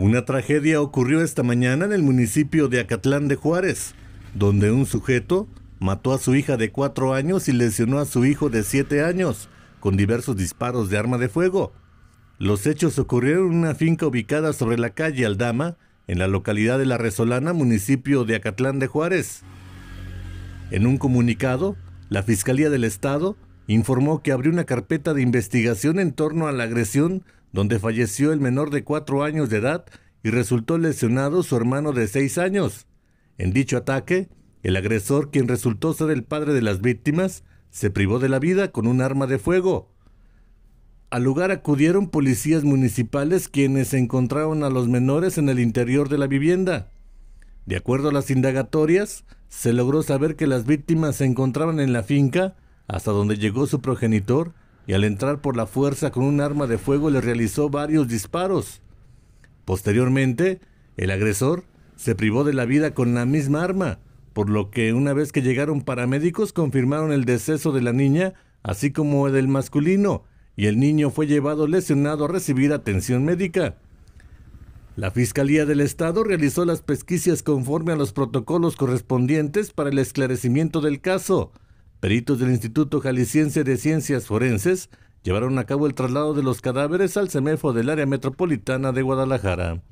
Una tragedia ocurrió esta mañana en el municipio de Acatlán de Juárez, donde un sujeto mató a su hija de cuatro años y lesionó a su hijo de siete años con diversos disparos de arma de fuego. Los hechos ocurrieron en una finca ubicada sobre la calle Aldama, en la localidad de La Resolana, municipio de Acatlán de Juárez. En un comunicado, la Fiscalía del Estado informó que abrió una carpeta de investigación en torno a la agresión donde falleció el menor de cuatro años de edad y resultó lesionado su hermano de seis años. En dicho ataque, el agresor, quien resultó ser el padre de las víctimas, se privó de la vida con un arma de fuego. Al lugar acudieron policías municipales quienes encontraron a los menores en el interior de la vivienda. De acuerdo a las indagatorias, se logró saber que las víctimas se encontraban en la finca hasta donde llegó su progenitor y al entrar por la fuerza con un arma de fuego le realizó varios disparos. Posteriormente, el agresor se privó de la vida con la misma arma, por lo que una vez que llegaron paramédicos confirmaron el deceso de la niña, así como el del masculino, y el niño fue llevado lesionado a recibir atención médica. La Fiscalía del Estado realizó las pesquisas conforme a los protocolos correspondientes para el esclarecimiento del caso, Peritos del Instituto Jalisciense de Ciencias Forenses llevaron a cabo el traslado de los cadáveres al CEMEFO del área metropolitana de Guadalajara.